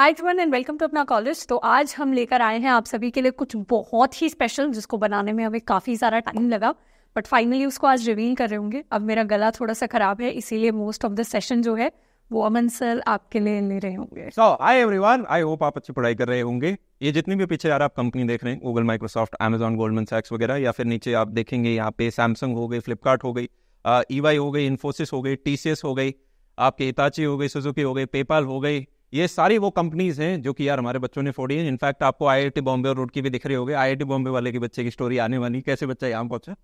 High everyone and welcome to Apna College तो आज हम लेकर आए हैं आप सभी के लिए कुछ बहुत ही स्पेशल जिसको बनाने में हमें काफ़ी सारा टाइम लगा बट फाइनली उसको आज रिवील कर रहे होंगे अब मेरा गला थोड़ा सा खराब है इसीलिए मोस्ट ऑफ द सेशन जो है वो अमन सर आपके लिए ले रहे होंगे सो हाय एवरीवन आई होप आप अच्छी पढ़ाई कर रहे होंगे ये जितनी भी पीछे यार आप कंपनी देख रहे हैं गूगल माइक्रोसॉफ्ट अमेजॉन गोल्डमन सैक्स वगैरह या फिर नीचे आप देखेंगे यहाँ पे सैमसंग हो गई फ्लिपकार्ट uh, e हो गई ई uh, हो गई इन्फोसिस हो गई टी हो गई आपके इताची हो गई सुजुकी हो गई पेपाल हो गई ये सारी वो कंपनीज हैं जो कि यार हमारे बच्चों ने फोड़ी है इनफैक्ट आपको आई बॉम्बे और रोड की भी दिख रही होगी आई बॉम्बे वाले के बच्चे की स्टोरी आने वाली कैसे बच्चा यहाँ पहुंचा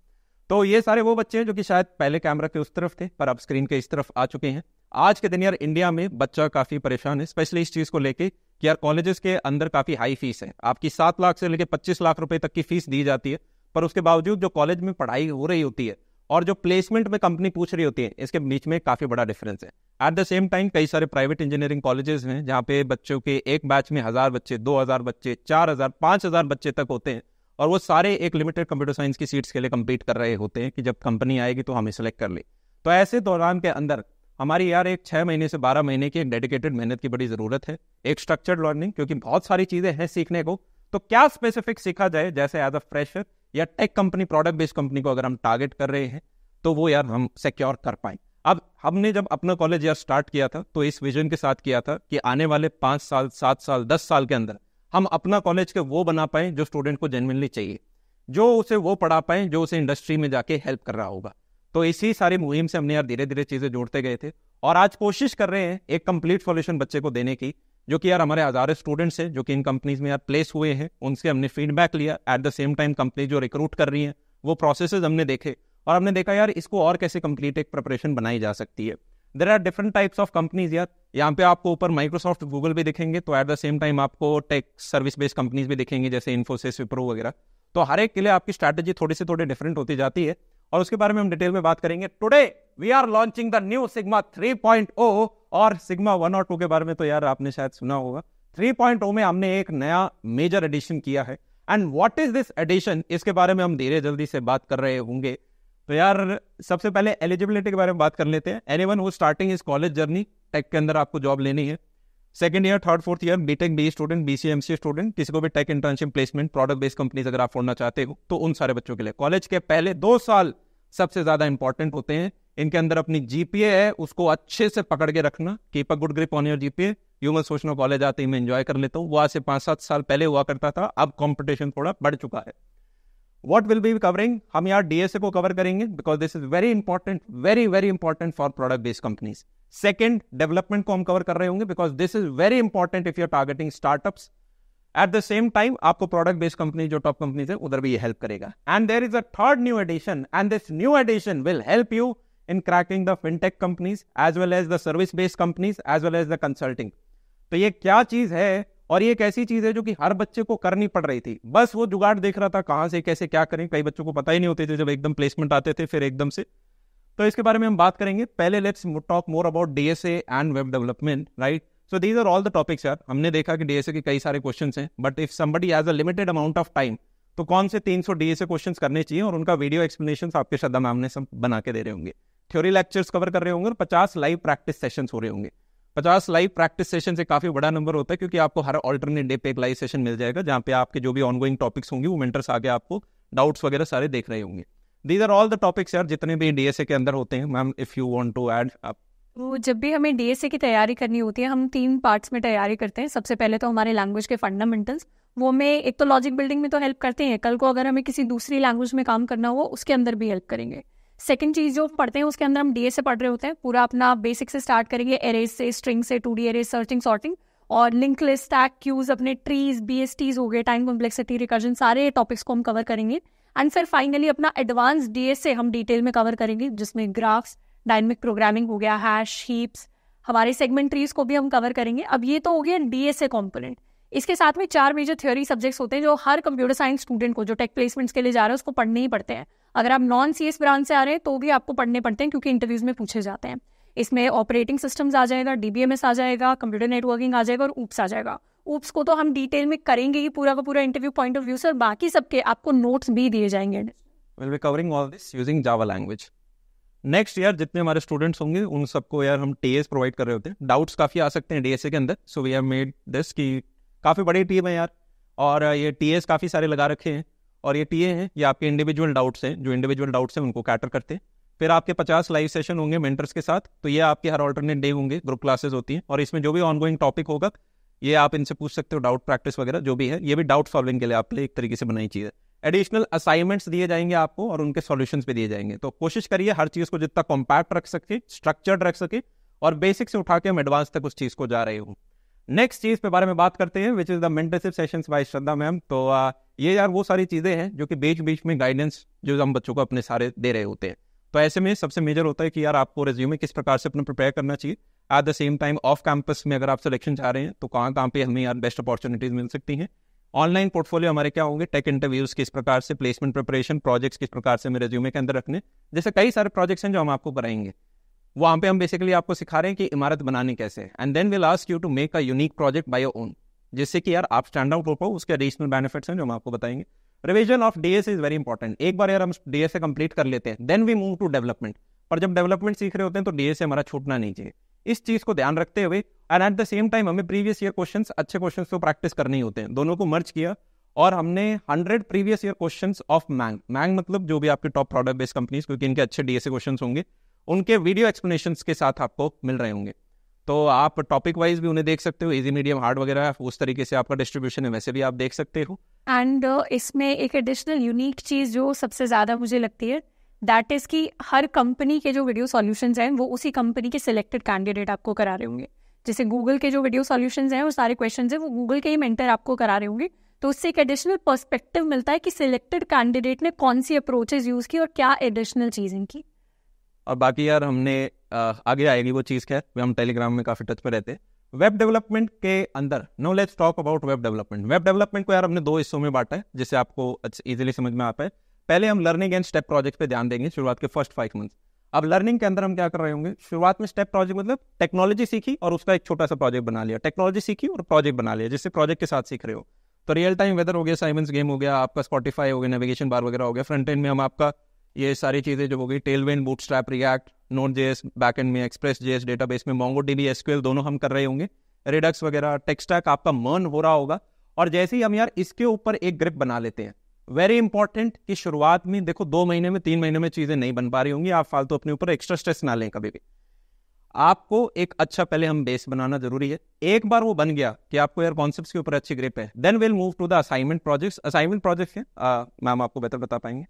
तो ये सारे वो बच्चे हैं जो कि शायद पहले कैमरा के उस तरफ थे पर अब स्क्रीन के इस तरफ आ चुके हैं आज के दिन यार इंडिया में बच्चा काफ़ी परेशान है स्पेशली इस चीज़ को लेके कि यार कॉलेजेस के अंदर काफ़ी हाई फीस है आपकी सात लाख से लेकर पच्चीस लाख रुपए तक की फीस दी जाती है पर उसके बावजूद जो कॉलेज में पढ़ाई हो रही होती है और जो प्लेसमेंट में कंपनी पूछ रही होती है इसके बीच में काफ़ी बड़ा डिफरेंस है एट द सेम टाइम कई सारे प्राइवेट इंजीनियरिंग कॉलेजेस हैं जहाँ पे बच्चों के एक बैच में हज़ार बच्चे दो हज़ार बच्चे चार हज़ार पांच हज़ार बच्चे तक होते हैं और वो सारे एक लिमिटेड कंप्यूटर साइंस की सीट्स के लिए कम्पीट कर रहे होते हैं कि जब कंपनी आएगी तो हमें सेलेक्ट कर ले तो ऐसे दौरान के अंदर हमारी यार एक छह महीने से बारह महीने की एक डेडिकेटेड मेहनत की बड़ी ज़रूरत है एक स्ट्रक्चर्ड लर्निंग क्योंकि बहुत सारी चीज़ें हैं सीखने को तो क्या स्पेसिफिक सीखा जाए जैसे एज अ फ्रेशर या tech company product based company को अगर हम टारगेट कर रहे हैं तो वो यार हम सिक्योर कर पाए अब हमने जब अपना कॉलेज यार स्टार्ट किया था तो इस विजन के साथ किया था कि आने वाले पांच साल सात साल दस साल के अंदर हम अपना कॉलेज के वो बना पाए जो स्टूडेंट को जेनविनली चाहिए जो उसे वो पढ़ा पाए जो उसे इंडस्ट्री में जाके हेल्प कर रहा होगा तो इसी सारी मुहिम से हमने यार धीरे धीरे चीज़ें जोड़ते गए थे और आज कोशिश कर रहे हैं एक कंप्लीट सोल्यूशन बच्चे को देने की जो कि यार हमारे हज़ार स्टूडेंट्स हैं जो कि इन कंपनीज में यार प्लेस हुए हैं उनसे हमने फीडबैक लिया at the same time company जो रिक्रूट कर रही है वो प्रोसेस हमने देखे और हमने देखा यार इसको और कैसे कंप्लीट एक प्रिपरेशन बनाई जा सकती है there are different types of companies यार यहाँ पे आपको ऊपर माइक्रोसॉफ्ट गूगल भी दिखेंगे तो एट द सेम टाइम आपको टेक सर्विस बेस्ड कंपनीज भी दिखेंगे जैसे इन्फोसिस विप्रो वगैरह तो हर एक के लिए आपकी स्ट्रैटेजी थोड़ी से थोड़ी डिफरेंट होती जाती है और उसके बारे में हम डिटेल में बात करेंगे today we are launching the new Sigma 3.0 और सिग्मा वन और टू के बारे में तो यार आपने शायद सुना होगा थ्री पॉइंट oh में हमने एक नया मेजर एडिशन किया है and what is this addition इसके बारे में हम धीरे जल्दी से बात कर रहे होंगे तो यार सबसे पहले एलिजिबिलिटी के बारे में बात कर लेते हैं anyone starting is college journey tech के अंदर आपको जॉब लेनी है second year third fourth year BTech B student B C M C student किसी को भी tech internship placement product based companies अगर आप फोड़ना चाहते हो तो उन सारे बच्चों के लिए कॉलेज के पहले दो साल सबसे ज्यादा इंपॉर्टेंट होते हैं इनके अंदर अपनी जीपीए है उसको अच्छे से पकड़ के रखना keep a good grip on your GPA यूं सोचना कॉलेज आते ही मैं इंजॉय कर लेता हूँ वो आज से पाँच सात साल पहले हुआ करता था अब कॉम्पिटिशन थोड़ा बढ़ चुका है वॉट विल बी कवरिंग हम यार डीएसए को कवर करेंगे because this is very important very very important for product based companies second development को हम कवर कर रहे होंगे because this is very important if you're targeting startups at the same time आपको प्रोडक्ट बेस्ड कंपनी जो top companies है उधर भी ये हेल्प करेगा and there is a third new addition and this new addition will help you in cracking the fintech companies as well as the service based companies as well as the consulting तो ये क्या चीज है और ये एक ऐसी चीज है जो कि हर बच्चे को करनी पड़ रही थी बस वो जुगाड़ देख रहा था कहाँ से कैसे क्या करें कई बच्चों को पता ही नहीं होते थे जब एकदम प्लेसमेंट आते थे फिर एकदम से तो इसके बारे में हम बात करेंगे पहले let's talk more about DSA and web development right so these are all the topics यार हमने देखा कि डीएसए के कई सारे क्वेश्चन हैं but if somebody as a limited amount of time तो कौन से 300 डीएसए क्वेश्चन करने चाहिए और उनका वीडियो एक्सप्लेनेशन आपके श्रद्धा मैम ने सब बना के दे रहे होंगे थ्योरी लेक्चर्स कवर कर रहे होंगे और पचास लाइव प्रैक्टिस सेशंस हो रहे होंगे पचास लाइव प्रैक्टिस सेशन से काफी बड़ा नंबर होता है क्योंकि आपको हर ऑल्टरनेट डे पे एक लाइव सेशन मिल जाएगा जहाँ पे आपके जो भी ऑनगोइंग टॉपिक्स होंगे वो मेंटर्स आगे आपको डाउट्स वगैरह सारे देख रहे होंगे these are all the topics यार जितने भी डीएसए के अंदर होते हैं ma'am if you want to add आप तो जब भी हमें डीएसए की तैयारी करनी होती है हम तीन पार्ट्स में तैयारी करते हैं सबसे पहले तो हमारे लैंग्वेज के फंडामेंटल्स वो हमें एक तो लॉजिक बिल्डिंग में तो हेल्प करते हैं कल को अगर हमें किसी दूसरी लैंग्वेज में काम करना हो उसके अंदर भी हेल्प करेंगे सेकेंड चीज जो पढ़ते हैं उसके अंदर हम डीए से पढ़ रहे होते हैं पूरा अपना बेसिक से स्टार्ट करेंगे एरेज से स्ट्रिंग से two D arrays searching sorting और लिंक लिस्ट टैक क्यूज अपने ट्रीज टीज हो गए टाइम कॉम्प्लेक्सिटी रिकर्जन सारे टॉपिक्स को हम कवर करेंगे एंड फिर फाइनली अपना एडवांस डीए से हम डिटेल में कवर करेंगे जिसमें ग्राफ्स डायनेमिक प्रोग्रामिंग हो गया हैश हीप्स हमारे सेगमेंट ट्रीज को भी हम कवर करेंगे अब ये तो हो गया डीएसए कॉम्पोनेंट इसके साथ में चार मेजर थ्योरी सब्जेक्ट्स होते हैं जो हर कंप्यूटर साइंस स्टूडेंट को जो टेक प्लेसमेंट्स के लिए जा रहे हैं उसको पढ़ने ही पड़ते हैं अगर आप नॉन सी एस ब्रांच से आ रहे हैं तो भी आपको पढ़ने पड़ते हैं क्योंकि इंटरव्यूज में पूछे जाते हैं इसमें ऑपरेटिंग सिस्टम्स आ जाएगा डीबीएमएस आ जाएगा कंप्यूटर नेटवर्किंग आ जाएगा और ऊप्स आ जाएगा ऊप्स को तो हम डिटेल में करेंगे ही पूरा का पूरा इंटरव्यू पॉइंट ऑफ व्यू से और बाकी सबके आपको नोट्स भी दिए जाएंगे will be covering all this using Java language next year जितने हमारे स्टूडेंट्स होंगे उन सबको यार हम टी प्रोवाइड कर रहे होते हैं डाउट्स काफ़ी आ सकते हैं डी के अंदर so we have made this की काफ़ी बड़ी टीम है यार और ये टी काफ़ी सारे लगा रखे हैं और ये टीए हैं ये आपके इंडिविजुअल डाउट्स हैं जो इंडिविजुअल डाउट्स हैं उनको कैटर करते हैं फिर आपके 50 लाइव सेशन होंगे मेंटर्स के साथ तो ये आपके हर ऑल्टरनेट डे होंगे ग्रुप क्लासेस होती हैं और इसमें जो भी ऑनगोइंग टॉपिक होगा ये आप इनसे पूछ सकते हो डाउट प्रैक्टिस वगैरह जो भी है ये भी डाउट सॉल्विंग के लिए आपके लिए एक तरीके से बनाई चाहिए एडिशनल असाइनमेंट्स दिए जाएंगे आपको और उनके सॉल्यूशंस भी दिए जाएंगे तो कोशिश करिए हर चीज़ को जितना कॉम्पैक्ट रख सके स्ट्रक्चर्ड रख सके और बेसिक से उठा के हम एडवांस तक उस चीज़ को जा रहे हूँ नेक्स्ट चीज के बारे में बात करते हैं which is the mentorship session by Shraddha ma'am तो आ, ये यार वो सारी चीजें हैं जो कि बीच बीच में गाइडेंस जो हम बच्चों को अपने सारे दे रहे होते हैं तो ऐसे में सबसे मेजर होता है कि यार आपको रेज्यूमे किस प्रकार से अपना प्रिपेयर करना चाहिए at the same time of campus में अगर आप सिलेक्शन चाह रहे हैं तो कहाँ कहाँ पे हमें यार बेस्ट अपॉर्चुनिटीज मिल सकती हैं ऑनलाइन पोर्टफोलियो हमारे क्या होंगे टेक इंटरव्यूज किस प्रकार से प्लेसमेंट प्रिपरेशन प्रोजेक्ट्स किस प्रकार से हमें रेज्यूमे के अंदर रखने जैसे कई सारे प्रोजेक्ट्स हैं जो हम आपको कराएंगे वहां पे हम बेसिकली आपको सिखा रहे हैं कि इमारत बनानी कैसे and then will ask you to make a unique project by your own जिससे कि यार आप स्टैंड आउट हो पाओ उसके एडिशनल बेनिफिट्स हैं जो हम आपको बताएंगे revision of D is very important एक बार यार हम डी एस कंप्लीट कर लेते हैं then we move to development पर जब डेवलपमेंट सीख रहे होते हैं तो डी हमारा छूटना नहीं चाहिए इस चीज़ को ध्यान रखते हुए and at the same time हमें प्रीवियस ईयर क्वेश्चन अच्छे क्वेश्चन तो प्रैक्टिस करने ही होते हैं दोनों को मर्ज किया और हमने 100 previous year questions of MAANG MAANG मतलब जो भी आपके टॉप प्रोडक्ट बेस्ड कंपनीज क्योंकि इनके अच्छे डीएसए क्वेश्चंस होंगे उनके वीडियो एक्सप्लेनेशन के साथ आपको मिल रहे होंगे तो आप टॉपिक वाइज भी उन्हें देख सकते हो इजी मीडियम हार्ड वगैरह उस तरीके से आपका डिस्ट्रीब्यूशन है वैसे भी आप देख सकते हो एंड uh, इसमें एक एडिशनल यूनिक चीज़ जो सबसे ज़्यादा मुझे लगती है दैट इज़ कि हर कंपनी के जो वीडियो सॉल्यूशन हैं वो उसी कंपनी के सिलेक्टेड कैंडिडेट आपको करा रहे होंगे जैसे गूगल के जो वीडियो सोल्यूशन हैं वो सारे क्वेश्चन हैं वो गूगल के ही मेंटर आपको करा रहे होंगे तो उससे एक एडिशनल पर्सपेक्टिव मिलता है कि सिलेक्टेड कैंडिडेट ने कौन सी अप्रोचेज यूज़ की और क्या एडिशनल चीज़ें की और बाकी यार हमने आगे आएगी वो चीज़ खैर हम टेलीग्राम में काफ़ी टच पर रहते हैं वेब डेवलपमेंट के अंदर no let's talk about web development web development को यार हमने दो हिस्सों में बांटा है जिससे आपको इजीली समझ में आ पाए पहले हम लर्निंग एंड स्टेप प्रोजेक्ट पे ध्यान देंगे शुरुआत के फर्स्ट फाइव मंथ अब लर्निंग के अंदर हम क्या कर रहे होंगे शुरुआत में स्टेप प्रोजेक्ट मतलब टेक्नोलॉजी सीखी और उसका एक छोटा सा प्रोजेक्ट बना लिया टेक्नोलॉजी सीखी और प्रोजेक्ट बना लिया जिससे प्रोजेक्ट के साथ सीख रहे हो तो रियल टाइम वेदर हो गया साइमेंस गेम हो गया आपका स्पॉटीफाई हो गया नेविगेशन बार वगैरह हो गया फ्रंट एंड में हम आपका ये सारी चीज़ें जो हो गई Bootstrap React Node back end में एक्सप्रेस डेटा बेस में मोंगो डीबी एसक्यूएल दोनों हम कर रहे होंगे रिडक्स वगैरह टेक्सटैक आपका मर्न हो रहा होगा और जैसे ही हम यार इसके ऊपर एक ग्रिप बना लेते हैं वेरी इंपॉर्टेंट कि शुरुआत में देखो दो महीने में तीन महीने में चीज़ें नहीं बन पा रही होंगी आप फालतू अपने ऊपर एक्स्ट्रा स्ट्रेस ना लें कभी भी आपको एक अच्छा पहले हम बेस बनाना जरूरी है एक बार वो बन गया कि आपको यार कॉन्सेप्ट के ऊपर अच्छी ग्रिप है then will move to the assignment projects assignment projects हैं मैम आपको बेहतर बता पाएंगे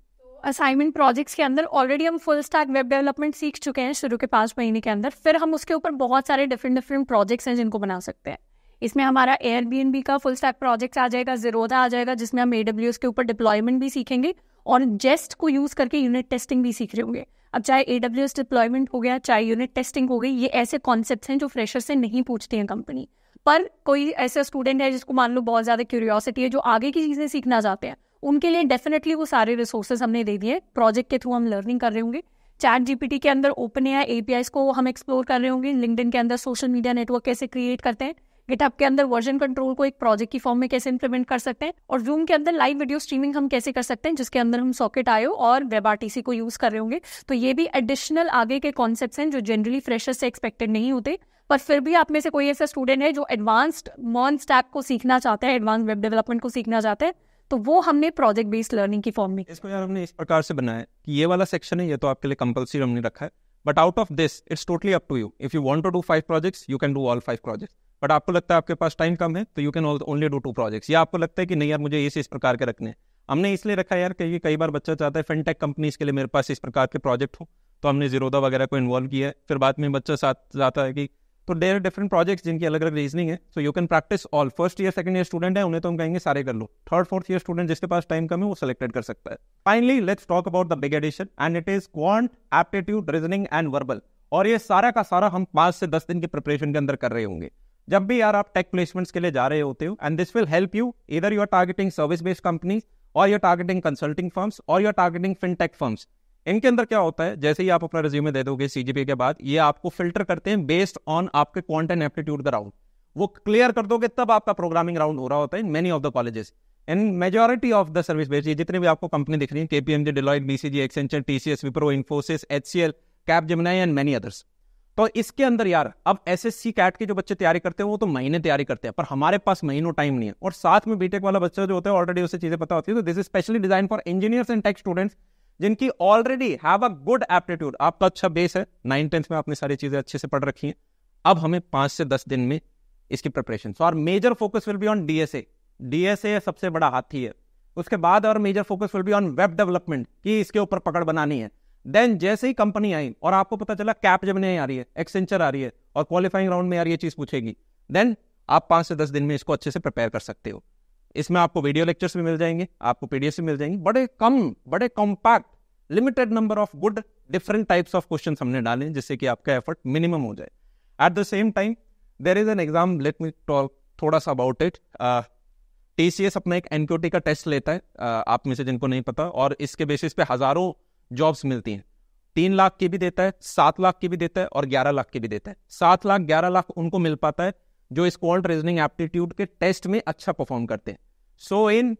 असाइनमेंट प्रोजेक्ट्स के अंदर ऑलरेडी हम फुल स्टैक वेब डेवलपमेंट सीख चुके हैं शुरू के पाँच महीने के अंदर फिर हम उसके ऊपर बहुत सारे डिफरेंट डिफरेंट प्रोजेक्ट्स हैं जिनको बना सकते हैं इसमें हमारा एयरबीएनबी का फुल स्टैक प्रोजेक्ट आ जाएगा जीरोदा आ जाएगा जिसमें हम एडब्ल्यू के ऊपर डिप्लॉयमेंट भी सीखेंगे और जेस्ट को यूज़ करके यूनिट टेस्टिंग भी सीख रहे होंगे अब चाहे ए एस डिप्लॉयमेंट हो गया चाहे यूनिट टेस्टिंग हो गई ये ऐसे कॉन्सेप्ट हैं जो फ्रेशर से नहीं पूछती हैं कंपनी पर कोई ऐसा स्टूडेंट है जिसको मान लो बहुत ज़्यादा क्यूरियोसिटी है जो आगे की चीज़ें सीखना चाहते हैं उनके लिए डेफिनेटली वो सारे रिसोर्सेज हमने दे दिए प्रोजेक्ट के थ्रू हम लर्निंग कर रहे होंगे चैट जीपीटी के अंदर ओपन या एपीआईस को हम एक्सप्लोर कर रहे होंगे लिंकड के अंदर सोशल मीडिया नेटवर्क कैसे क्रिएट करते हैं गिटहब के अंदर वर्जन कंट्रोल को एक प्रोजेक्ट की फॉर्म में कैसे इंप्लीमेंट कर सकते हैं और जूम के अंदर लाइव वीडियो स्ट्रीमिंग हम कैसे कर सकते हैं जिसके अंदर हम सॉकेट आयो और वेब आरटीसी को यूज कर रहे होंगे तो ये भी एडिशनल आगे के कॉन्सेप्ट हैं जो जनरली फ्रेशर से एक्सपेक्टेड नहीं होते पर फिर भी आप में से कोई ऐसा स्टूडेंट है जो एडवांस्ड मॉन स्टैप को सीखना चाहता है एडवांस वेब डेवलपमेंट को सीखना चाहता है तो वो हमने प्रोजेक्ट बेस्ड लर्निंग की फॉर्म में इसको यार हमने इस प्रकार से बनाया कि ये वाला सेक्शन है ये तो आपके लिए कंपलसरी हमने रखा है but out of this it's totally up to you if you want to do five projects you can do all five projects but आपको लगता है आपके पास टाइम कम है तो you can only do two projects या आपको लगता है कि नहीं यार मुझे इस इस प्रकार के रखने हैं हमने इसलिए रखा यार क्योंकि कई बार बच्चा चाहता है फिनटेक कंपनीज के लिए मेरे पास इस प्रकार के प्रोजेक्ट हो तो हमने जीरोदा वगैरह को इन्वॉल्व किया है फिर बाद में बच्चा साथ जाता है कि तो देर आर डिफरेंट प्रोजेक्ट्स जिनकी अलग अलग रीजनिंग है so you can practice all first year second year student है उन्हें तो हम कहेंगे सारे कर लो थर्ड फोर्थ ईयर स्टूडेंट जिसके पास टाइम कम है वो सिलेक्टेड कर सकता है finally let's talk about the big addition and it is quant aptitude reasoning and verbal और ये सारा का सारा हम पांच से दस दिन के प्रिपरेशन के अंदर कर रहे होंगे जब भी यार आप टेक प्लेसमेंट्स के लिए जा रहे होते हो and this will help you इधर you are targeting service based companies और you are targeting consulting firms और you are targeting fintech firms इनके अंदर क्या होता है जैसे ही आप अपना रिज्यूमे दे दोगे सीजीपी के बाद ये आपको फिल्टर करते हैं बेस्ड ऑन आपके quant and aptitude the round वो क्लियर कर दोगे तब आपका प्रोग्रामिंग राउंड हो रहा होता है in many of the colleges in majority of the service base जितने भी आपको कंपनी दिख रही है KPMG Deloitte BCG Accenture TCS Wipro Infosys H C L Capgemini and many others तो इसके अंदर यार अब एस एस सी कैट के जो बच्चे तैयारी करते हैं वो तो महीने तैयारी करते हैं पर हमारे पास महीनों टाइम नहीं है और साथ में बीटेक वाला बच्चा जो होता है ऑलरेडी उसे चीजें पता होती है तो this is specially design for engineers and tech students जिनकी already have a good aptitude आपका अच्छा बेस है नाइन टेंथ में आपने सारी चीजें अच्छे से पढ़ रखी हैं अब हमें पांच से दस दिन में इसकी preparation so our major focus will be on DSA DSA सबसे बड़ा हाथी है उसके बाद और major focus will be on web development कि इसके ऊपर पकड़ बनानी है देन जैसे ही कंपनी आई और आपको पता चला कैप जब नहीं आ रही है एक्सेंचर आ रही है और क्वालिफाइंग राउंड में आ रही है चीज पूछेगी देन आप पांच से दस दिन में इसको अच्छे से प्रिपेयर कर सकते हो इसमें आपको वीडियो लेक्चर्स भी मिल जाएंगे आपको पीडीएफ भी मिल जाएंगे बड़े कम बड़े compact limited number of good different types of question हमने डाले जिससे कि आपका एफर्ट मिनिमम हो जाए at the same time there is an exam let me talk थोड़ा सा about it T C S अपना एक एनक्यूटी का टेस्ट लेता है uh, आप में से जिनको नहीं पता और इसके बेसिस पे हजारों जॉब्स मिलती हैं तीन लाख की भी देता है सात लाख की भी देता है और ग्यारह लाख की भी देता है सात लाख ग्यारह लाख उनको मिल पाता है जो इस स्क्वाड रीजनिंग एप्टीट्यूड के टेस्ट में अच्छा परफॉर्म करते हैं so in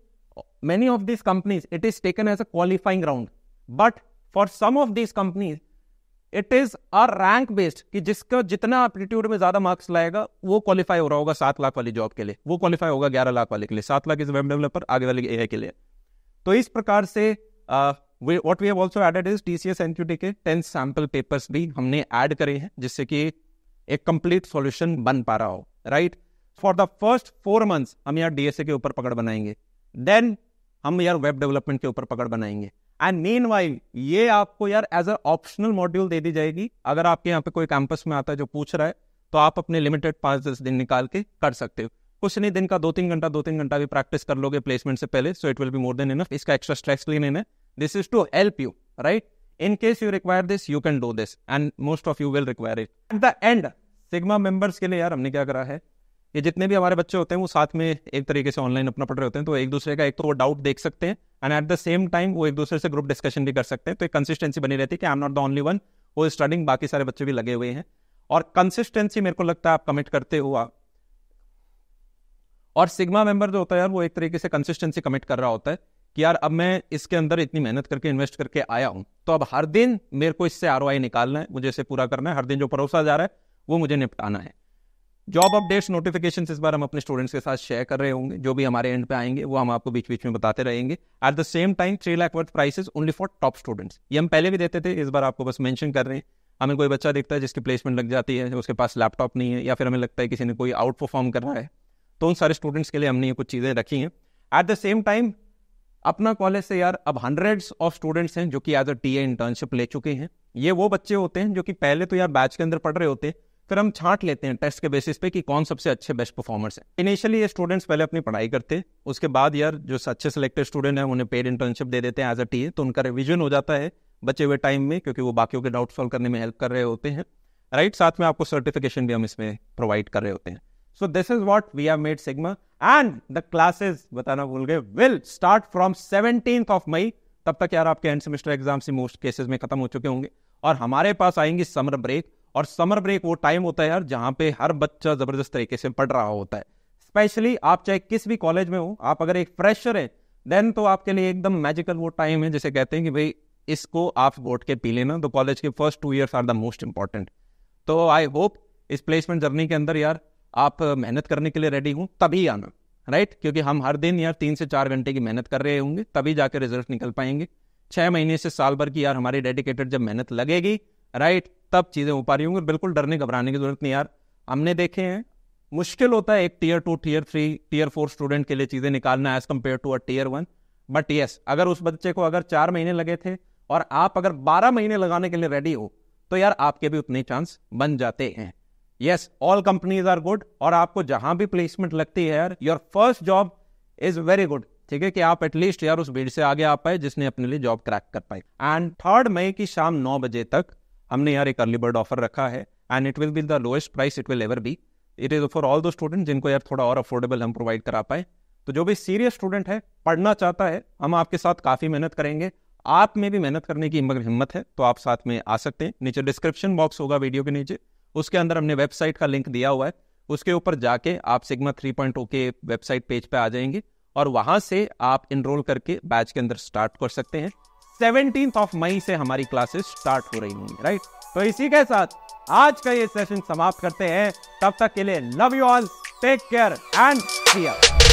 many of this companies it is taken as a qualifying round but for some of this companies it is a rank based कि जिसका जितना एप्टीट्यूड में ज्यादा मार्क्स लाएगा वो क्वालिफाई हो रहा होगा सात लाख वाली जॉब के लिए वो क्वालिफाई होगा ग्यारह लाख वाले के लिए सात लाख इज वेब डेवलपर आगे वाले ए के लिए तो इस प्रकार से what we have also added is T C S NQT के टेन सैम्पल पेपर्स भी हमने एड करे हैं जिससे कि एक कंप्लीट सॉल्यूशन बन पा रहा हो right for the first four months हम यार डीएसए के ऊपर पकड़ बनाएंगे देन हम यार वेब डेवलपमेंट के ऊपर पकड़ बनाएंगे एंड मेन वाइल ये आपको यार एज अ ऑप्शनल मॉड्यूल दे दी जाएगी अगर आपके यहाँ पे कोई कैंपस में आता है जो पूछ रहा है तो आप अपने लिमिटेड पांच दस दिन निकाल के कर सकते हो कुछ नहीं दिन का दो तीन घंटा दो तीन घंटा भी प्रैक्टिस कर लोगे प्लेसमेंट से पहले so it will be more than enough इसका एक्स्ट्रा स्ट्रेस लेने है this is to help you right in case you require this you can do this and most of you will require it at the end Sigma members के लिए यार हमने क्या करा है ये जितने भी हमारे बच्चे होते हैं वो साथ में एक तरीके से ऑनलाइन अपना पढ़ रहे होते हैं तो एक दूसरे का एक तो वो डाउट देख सकते हैं and at the same time वो एक दूसरे से ग्रुप डिस्कशन भी कर सकते हैं तो एक कंसिस्टेंसी बनी रहती है कि I am not the only one वो स्टडिंग बाकी सारे बच्चे भी लगे हुए हैं और कंसिस्टेंसी मेरे को लगता है आप कमिट करते हुआ और सिग्मा मेंबर जो होता है यार वो एक तरीके से कंसिस्टेंसी कमिट कर रहा होता है कि यार अब मैं इसके अंदर इतनी मेहनत करके इन्वेस्ट करके आया हूं तो अब हर दिन मेरे को इससे आर निकालना है मुझे इसे पूरा करना है हर दिन जो परोसा जा रहा है वो मुझे निपटाना है जॉब अपडेट्स नोटिफिकेशन इस बार हम अपने स्टूडेंट्स के साथ शेयर कर रहे होंगे जो भी हमारे एंड पे आएंगे वो हम आपको बीच बीच में बताते रहेंगे at the same time three lakh worth prices only for top students ये हम पहले भी देते थे इस बार आपको बस मेंशन कर रहे हैं हमें कोई बच्चा देखता है जिसकी प्लेसमेंट लग जाती है उसके पास लैपटॉप नहीं है या फिर हमें लगता है किसी ने कोई आउट परफॉर्म कर रहा है तो उन सारे स्टूडेंट्स के लिए हमने ये कुछ चीज़ें रखी हैं एट द सेम टाइम अपना कॉलेज से यार अब हंड्रेड्स ऑफ स्टूडेंट्स हैं जो कि एज अ टी इंटर्नशिप ले चुके हैं ये वो बच्चे होते हैं जो कि पहले तो यार बैच के अंदर पढ़ रहे होते हैं फिर हम छाट लेते हैं टेस्ट के बेसिस पे कि कौन सबसे अच्छे बेस्ट परफॉर्मर्स हैं इनिशियली ये स्टूडेंट्स पहले अपनी पढ़ाई करते उसके बाद यार जो अच्छे सेलेक्टेड स्टूडेंट हैं उन्हें पेड इंटर्नशिप दे देते हैं एज अ टी तो उनका रिविजन हो जाता है बचे हुए टाइम में क्योंकि वो बाकियों के डाउट सॉल्व करने में हेल्प कर रहे होते हैं राइट right? साथ में आपको सर्टिफिकेशन भी हम इसमें प्रोवाइड कर रहे होते हैं so this is what we have made Sigma and the classes बताना भूल गए will start from seventeen of May तब तक यार आपके end semester exams most cases में खत्म हो चुके होंगे और हमारे पास आएंगी समर ब्रेक और समर ब्रेक वो टाइम होता है यार जहाँ पे हर बच्चा ज़बरदस्त तरीके से पढ़ रहा होता है स्पेशली आप चाहे किस भी कॉलेज में हो आप अगर एक फ्रेशर है देन तो आपके लिए एकदम मैजिकल वो टाइम है जैसे कहते हैं कि भाई इसको आप वोट के पी लेना तो कॉलेज के first two years are the most important तो आई होप इस प्लेसमेंट जर्नी के अंदर यार आप मेहनत करने के लिए रेडी हूँ तभी आना राइट क्योंकि हम हर दिन यार तीन से चार घंटे की मेहनत कर रहे होंगे तभी जाकर रिजल्ट निकल पाएंगे छह महीने से साल भर की यार हमारी डेडिकेटेड जब मेहनत लगेगी राइट तब चीज़ें हो पा रही होंगी बिल्कुल डरने घबराने की जरूरत नहीं यार हमने देखे हैं मुश्किल होता है एक tier two tier three tier four student के लिए चीज़ें निकालना as compare to a tier one but yes अगर उस बच्चे को अगर चार महीने लगे थे और आप अगर बारह महीने लगाने के लिए रेडी हो तो यार आपके भी उतने चांस बन जाते हैं yes all companies are good और आपको जहां भी प्लेसमेंट लगती है यार your first job is very good ठीक है कि आप एटलीस्ट यार उस भीड़ से आगे आ पाए जिसने अपने लिए जॉब क्रैक कर पाई एंड थर्ड मई की शाम नौ बजे तक हमने यार एक अर्ली बर्ड ऑफर रखा है and it will be the lowest price it will ever be it is for all those student जिनको यार थोड़ा और अफोर्डेबल हम प्रोवाइड करा पाए तो जो भी सीरियस स्टूडेंट है पढ़ना चाहता है हम आपके साथ काफ़ी मेहनत करेंगे आप में भी मेहनत करने की हिम्मत है तो आप साथ में आ सकते हैं नीचे डिस्क्रिप्शन बॉक्स होगा वीडियो के नीचे उसके अंदर हमने वेबसाइट का लिंक दिया हुआ है उसके ऊपर जाके आप सिग्मा थ्री पॉइंट के वेबसाइट पेज पे आ जाएंगे और वहां से आप इनरोल करके बैच के अंदर स्टार्ट कर सकते हैं सेवनटीन ऑफ मई से हमारी क्लासेस स्टार्ट हो रही होंगी राइट तो इसी के साथ आज का ये सेशन समाप्त करते हैं तब तक के लिए love you all take care and C